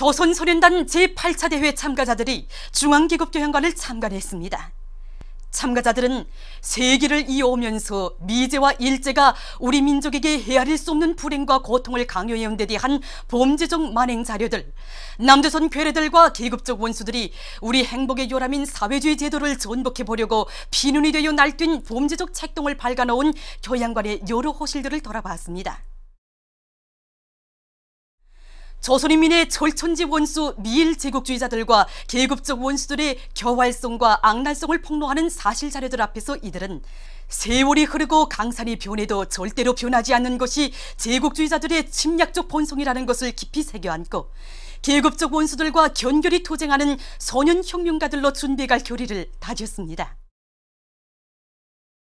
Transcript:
조선소련단 제8차 대회 참가자들이 중앙계급교향관을 참관했습니다. 참가자들은 세계를 이어오면서 미제와 일제가 우리 민족에게 헤아릴 수 없는 불행과 고통을 강요해온 데 대한 범죄적 만행 자료들, 남조선 괴뢰들과 계급적 원수들이 우리 행복의 요람인 사회주의 제도를 전복해 보려고 비눈이 되어 날뛴 범죄적 책동을 밝아놓은 교양관의 여러 호실들을 돌아봤습니다. 조선인민의 철천지 원수 미일 제국주의자들과 계급적 원수들의 겨활성과 악랄성을 폭로하는 사실 자료들 앞에서 이들은 세월이 흐르고 강산이 변해도 절대로 변하지 않는 것이 제국주의자들의 침략적 본성이라는 것을 깊이 새겨안고 계급적 원수들과 견결히 투쟁하는 소년 혁명가들로 준비할 교리를 다졌습니다.